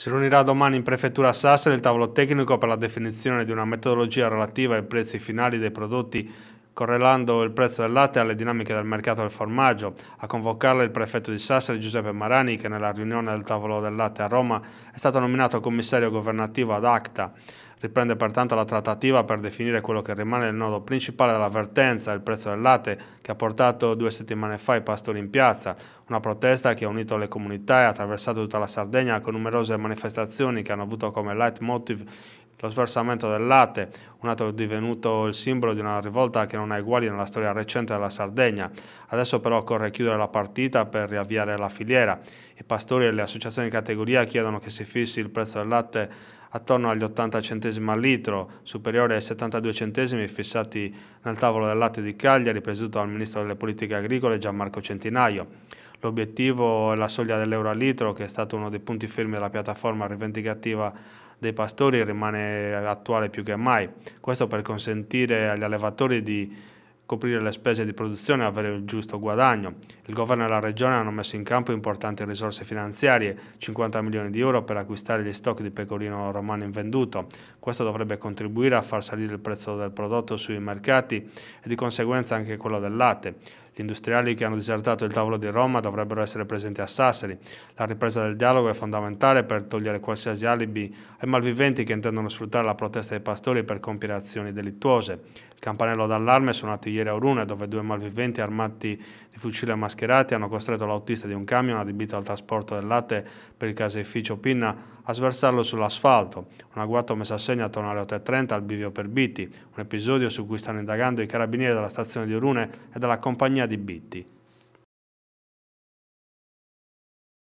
Si riunirà domani in prefettura Sassari il tavolo tecnico per la definizione di una metodologia relativa ai prezzi finali dei prodotti correlando il prezzo del latte alle dinamiche del mercato del formaggio. A convocarla il prefetto di Sassari Giuseppe Marani che nella riunione del tavolo del latte a Roma è stato nominato commissario governativo ad ACTA. Riprende pertanto la trattativa per definire quello che rimane il nodo principale dell'avvertenza, il prezzo del latte, che ha portato due settimane fa i pastori in piazza, una protesta che ha unito le comunità e attraversato tutta la Sardegna con numerose manifestazioni che hanno avuto come leitmotiv lo sversamento del latte, un atto divenuto il simbolo di una rivolta che non ha uguali nella storia recente della Sardegna. Adesso però occorre chiudere la partita per riavviare la filiera. I pastori e le associazioni di categoria chiedono che si fissi il prezzo del latte attorno agli 80 centesimi al litro, superiore ai 72 centesimi fissati nel tavolo del latte di Cagliari, presieduto dal Ministro delle Politiche Agricole Gianmarco Centinaio. L'obiettivo è la soglia dell'euro al litro, che è stato uno dei punti fermi della piattaforma rivendicativa dei pastori rimane attuale più che mai. Questo per consentire agli allevatori di coprire le spese di produzione e avere il giusto guadagno. Il governo e la regione hanno messo in campo importanti risorse finanziarie, 50 milioni di euro per acquistare gli stock di pecorino romano invenduto. Questo dovrebbe contribuire a far salire il prezzo del prodotto sui mercati e di conseguenza anche quello del latte. Gli industriali che hanno disertato il tavolo di Roma dovrebbero essere presenti a Sassari. La ripresa del dialogo è fondamentale per togliere qualsiasi alibi ai malviventi che intendono sfruttare la protesta dei pastori per compiere azioni delittuose. Il campanello d'allarme è suonato ieri a Orune, dove due malviventi armati di fucile mascherati hanno costretto l'autista di un camion adibito al trasporto del latte per il caseificio Pinna a sversarlo sull'asfalto. Un agguato messo a segno attorno alle 8.30 al bivio per Biti, un episodio su cui stanno indagando i carabinieri della stazione di Orune e della compagnia di Bitti.